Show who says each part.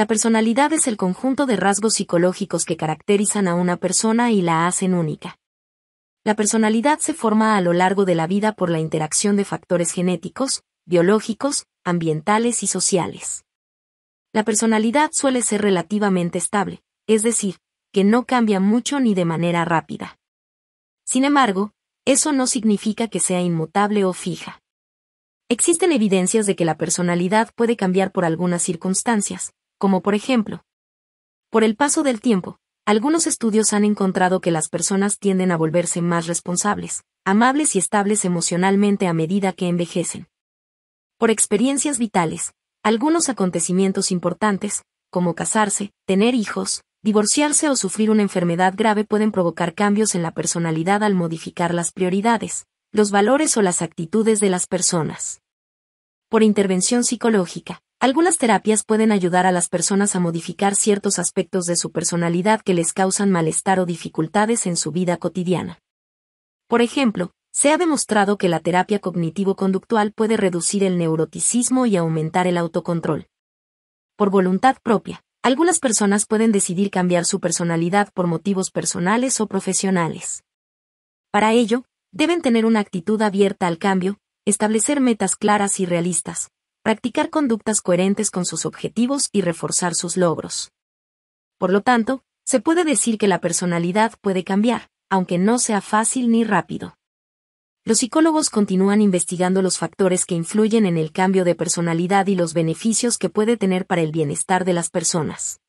Speaker 1: La personalidad es el conjunto de rasgos psicológicos que caracterizan a una persona y la hacen única. La personalidad se forma a lo largo de la vida por la interacción de factores genéticos, biológicos, ambientales y sociales. La personalidad suele ser relativamente estable, es decir, que no cambia mucho ni de manera rápida. Sin embargo, eso no significa que sea inmutable o fija. Existen evidencias de que la personalidad puede cambiar por algunas circunstancias, como por ejemplo. Por el paso del tiempo, algunos estudios han encontrado que las personas tienden a volverse más responsables, amables y estables emocionalmente a medida que envejecen. Por experiencias vitales, algunos acontecimientos importantes, como casarse, tener hijos, divorciarse o sufrir una enfermedad grave pueden provocar cambios en la personalidad al modificar las prioridades, los valores o las actitudes de las personas. Por intervención psicológica, algunas terapias pueden ayudar a las personas a modificar ciertos aspectos de su personalidad que les causan malestar o dificultades en su vida cotidiana. Por ejemplo, se ha demostrado que la terapia cognitivo-conductual puede reducir el neuroticismo y aumentar el autocontrol. Por voluntad propia, algunas personas pueden decidir cambiar su personalidad por motivos personales o profesionales. Para ello, deben tener una actitud abierta al cambio, establecer metas claras y realistas, practicar conductas coherentes con sus objetivos y reforzar sus logros. Por lo tanto, se puede decir que la personalidad puede cambiar, aunque no sea fácil ni rápido. Los psicólogos continúan investigando los factores que influyen en el cambio de personalidad y los beneficios que puede tener para el bienestar de las personas.